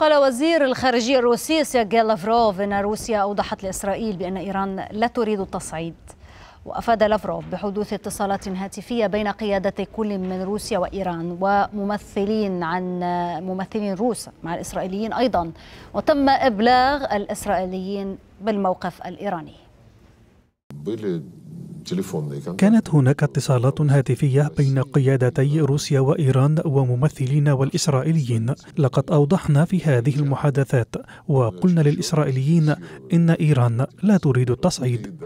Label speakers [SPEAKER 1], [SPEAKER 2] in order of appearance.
[SPEAKER 1] قال وزير الخارجية الروسي سيرجي لافروف إن روسيا أوضحت لإسرائيل بأن إيران لا تريد التصعيد وأفاد لافروف بحدوث اتصالات هاتفية بين قيادة كل من روسيا وإيران وممثلين عن ممثلين روس مع الإسرائيليين أيضا وتم إبلاغ الإسرائيليين بالموقف الإيراني
[SPEAKER 2] كانت هناك اتصالات هاتفية بين قيادتي روسيا وإيران وممثلين والإسرائيليين لقد أوضحنا في هذه المحادثات وقلنا للإسرائيليين إن إيران لا تريد التصعيد